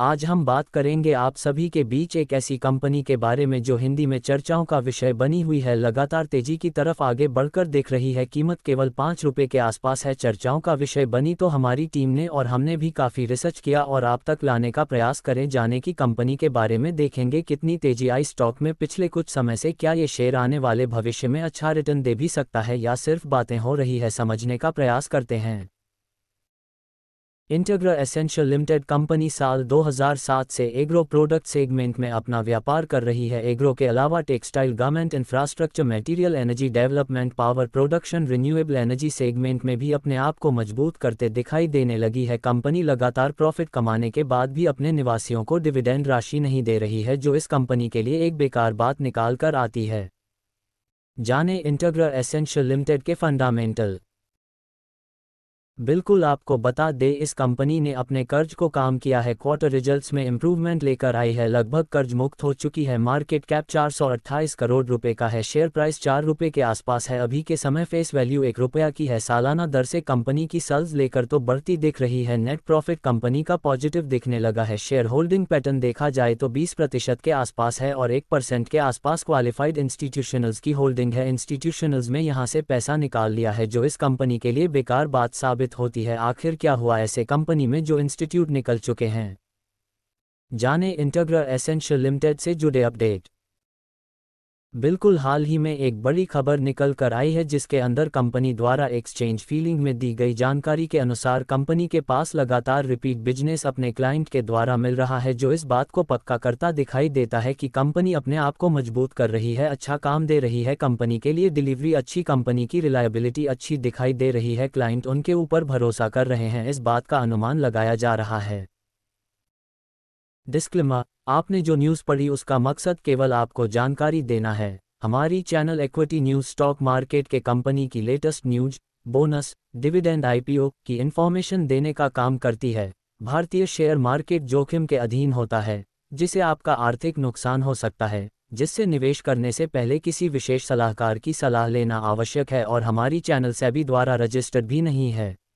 आज हम बात करेंगे आप सभी के बीच एक ऐसी कंपनी के बारे में जो हिंदी में चर्चाओं का विषय बनी हुई है लगातार तेजी की तरफ आगे बढ़कर देख रही है कीमत केवल पाँच रुपये के आसपास है चर्चाओं का विषय बनी तो हमारी टीम ने और हमने भी काफ़ी रिसर्च किया और आप तक लाने का प्रयास करें जाने की कंपनी के बारे में देखेंगे कितनी तेजी आई स्टॉक में पिछले कुछ समय से क्या ये शेयर आने वाले भविष्य में अच्छा रिटर्न दे भी सकता है या सिर्फ बातें हो रही है समझने का प्रयास करते हैं इंटेग्रा एसेंशियल लिमिटेड कंपनी साल 2007 से एग्रो प्रोडक्ट सेगमेंट में अपना व्यापार कर रही है एग्रो के अलावा textile garment infrastructure material energy development power production renewable energy segment में भी अपने आप को मजबूत करते दिखाई देने लगी है कंपनी लगातार प्रॉफिट कमाने के बाद भी अपने निवासियों को डिविडेंड राशि नहीं दे रही है जो इस कंपनी के लिए एक बेकार बात निकाल कर आती है जाने इंटेग्रा एसेंशियल लिमिटेड के फंडामेंटल बिल्कुल आपको बता दे इस कंपनी ने अपने कर्ज को काम किया है क्वार्टर रिजल्ट्स में इंप्रूवमेंट लेकर आई है लगभग कर्ज मुक्त हो चुकी है मार्केट कैप चार करोड़ रुपए का है शेयर प्राइस चार रुपए के आसपास है अभी के समय फेस वैल्यू एक रुपया की है सालाना दर से कंपनी की सेल्स लेकर तो बढ़ती दिख रही है नेट प्रॉफिट कंपनी का पॉजिटिव दिखने लगा है शेयर होल्डिंग पैटर्न देखा जाए तो बीस प्रतिशत के आसपास है और एक परसेंट के आसपास क्वालिफाइड इंस्टीट्यूशनल्स की होल्डिंग है इंस्टीट्यूशनल्स में यहाँ से पैसा निकाल लिया है जो इस कंपनी के लिए बेकार बात साबित प्रभावित होती है आखिर क्या हुआ ऐसे कंपनी में जो इंस्टीट्यूट निकल चुके हैं जाने इंटरग्र एसेंशियल लिमिटेड से जुड़े अपडेट बिल्कुल हाल ही में एक बड़ी खबर निकल कर आई है जिसके अंदर कंपनी द्वारा एक्सचेंज फीलिंग में दी गई जानकारी के अनुसार कंपनी के पास लगातार रिपीट बिजनेस अपने क्लाइंट के द्वारा मिल रहा है जो इस बात को पक्का करता दिखाई देता है कि कंपनी अपने आप को मजबूत कर रही है अच्छा काम दे रही है कंपनी के लिए डिलीवरी अच्छी कंपनी की रिलायबिलिटी अच्छी दिखाई दे रही है क्लाइंट उनके ऊपर भरोसा कर रहे हैं इस बात का अनुमान लगाया जा रहा है डिस्क्लेमर आपने जो न्यूज़ पढ़ी उसका मकसद केवल आपको जानकारी देना है हमारी channel equity news stock market के कंपनी की latest news bonus dividend IPO की इन्फॉर्मेशन देने का काम करती है भारतीय शेयर मार्केट जोखिम के अधीन होता है जिसे आपका आर्थिक नुकसान हो सकता है जिससे निवेश करने से पहले किसी विशेष सलाहकार की सलाह लेना आवश्यक है और हमारी चैनल सेबी द्वारा रजिस्टर्ड भी नहीं है